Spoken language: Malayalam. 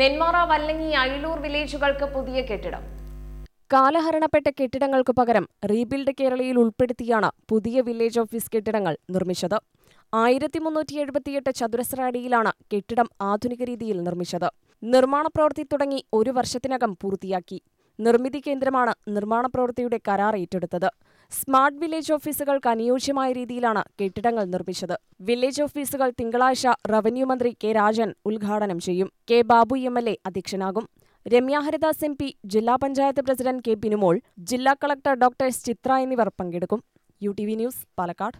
നെന്മാറ വല്ലങ്ങി അയിലൂർ വില്ലേജുകൾക്ക് പുതിയ കെട്ടിടം കാലഹരണപ്പെട്ട കെട്ടിടങ്ങൾക്ക് പകരം റീബിൽഡ് കേരളയിൽ ഉൾപ്പെടുത്തിയാണ് പുതിയ വില്ലേജ് ഓഫീസ് കെട്ടിടങ്ങൾ നിർമ്മിച്ചത് ആയിരത്തി മുന്നൂറ്റി എഴുപത്തിയെട്ട് ചതുരശ്ര അടിയിലാണ് കെട്ടിടം ആധുനിക രീതിയിൽ നിർമ്മിച്ചത് നിർമ്മാണ പ്രവൃത്തി തുടങ്ങി ഒരു വർഷത്തിനകം പൂർത്തിയാക്കി നിർമ്മിതി കേന്ദ്രമാണ് നിർമ്മാണ പ്രവൃത്തിയുടെ കരാർ ഏറ്റെടുത്തത് സ്മാർട്ട് വില്ലേജ് ഓഫീസുകൾക്ക് അനുയോജ്യമായ രീതിയിലാണ് കെട്ടിടങ്ങൾ നിർമ്മിച്ചത് വില്ലേജ് ഓഫീസുകൾ തിങ്കളാഴ്ച റവന്യൂ മന്ത്രി കെ രാജൻ ഉദ്ഘാടനം ചെയ്യും K Babu M L A അധ്യക്ഷനാകും രമ്യ ഹരിദാസ് എം പി ജില്ലാ പഞ്ചായത്ത് പ്രസിഡന്റ് കെ പിനുമോൾ ജില്ലാ കളക്ടർ ഡോക്ടർ ചിത്ര എന്നിവർ പങ്കെടുക്കും U T V news Palakkad